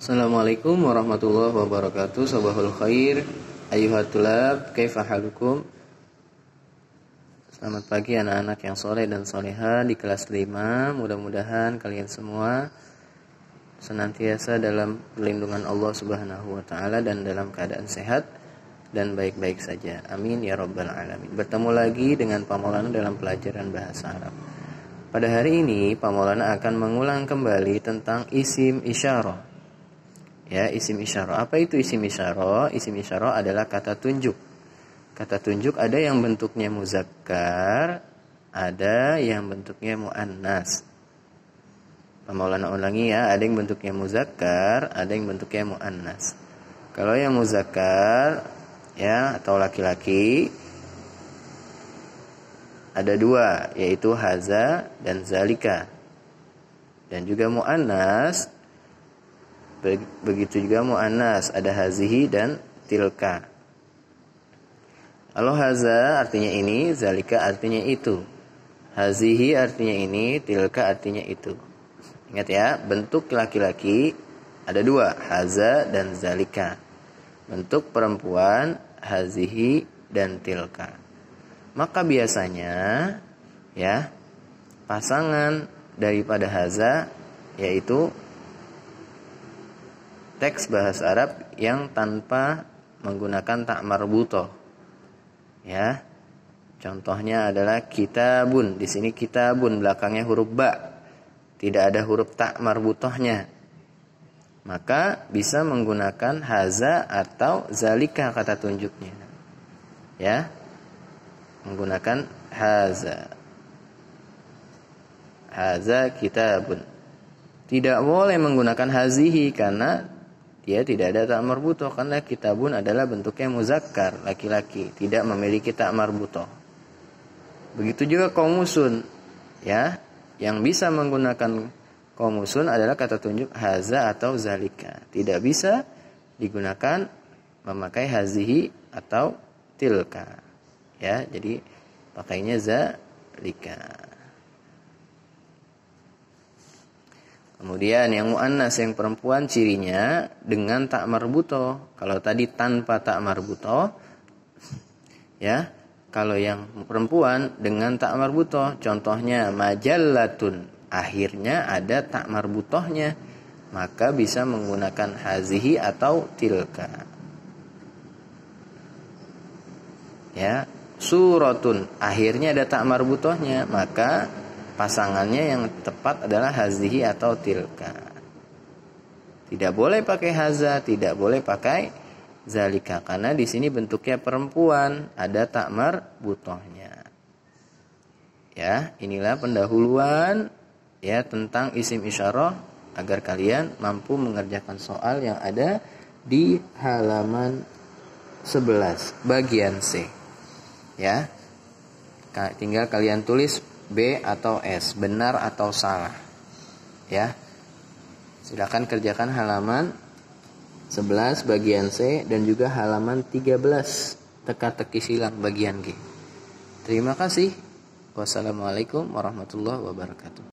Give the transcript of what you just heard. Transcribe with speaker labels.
Speaker 1: Assalamualaikum warahmatullahi wabarakatuh. Sabahul khair. Ayuhatulab Kaifahalukum Selamat pagi anak-anak yang soleh dan soleha di kelas 5 Mudah-mudahan kalian semua senantiasa dalam perlindungan Allah subhanahu wa ta'ala Dan dalam keadaan sehat dan baik-baik saja Amin ya rabbal alamin Bertemu lagi dengan pamolan dalam pelajaran bahasa Arab Pada hari ini Pak Maulana akan mengulang kembali tentang isim isyarah ya isim isyara apa itu isim isyara isim isyara adalah kata tunjuk kata tunjuk ada yang bentuknya muzakkar ada yang bentuknya muannas Maulana ulangi ya ada yang bentuknya muzakkar ada yang bentuknya muannas kalau yang muzakkar ya atau laki-laki ada dua yaitu haza dan zalika dan juga muannas Begitu juga mu'anas ada hazihi dan tilka. Kalau haza artinya ini, zalika artinya itu. Hazihi artinya ini, tilka artinya itu. Ingat ya, bentuk laki-laki ada dua, haza dan zalika. Bentuk perempuan, hazihi dan tilka. Maka biasanya ya pasangan daripada haza yaitu teks bahasa Arab yang tanpa menggunakan tak marbuto. Ya. Contohnya adalah kitabun. Di sini kitabun belakangnya huruf ba. Tidak ada huruf tak marbutohnya. Maka bisa menggunakan haza atau zalika kata tunjuknya. Ya. Menggunakan haza. Haza kitabun tidak boleh menggunakan hazihi karena dia ya, tidak ada tak marbuto karena kitabun adalah bentuknya muzakkar laki-laki tidak memiliki tak marbuto begitu juga komusun ya yang bisa menggunakan komusun adalah kata tunjuk haza atau zalika tidak bisa digunakan memakai hazihi atau tilka ya jadi pakainya zalika Kemudian yang mu'annas yang perempuan cirinya dengan tak marbuto. Kalau tadi tanpa tak marbuto, ya. Kalau yang perempuan dengan tak marbuto, contohnya majallatun. Akhirnya ada tak marbutohnya. Maka bisa menggunakan hazihi atau tilka. Ya, suratun. Akhirnya ada tak marbutohnya, maka pasangannya yang tepat adalah hazihi atau tilka. Tidak boleh pakai haza, tidak boleh pakai zalika karena di sini bentuknya perempuan, ada takmar butohnya. Ya, inilah pendahuluan ya tentang isim isyarah agar kalian mampu mengerjakan soal yang ada di halaman 11 bagian C. Ya. Tinggal kalian tulis B atau S, benar atau salah. Ya. Silakan kerjakan halaman 11 bagian C dan juga halaman 13 teka-teki silang bagian G. Terima kasih. Wassalamualaikum warahmatullahi wabarakatuh.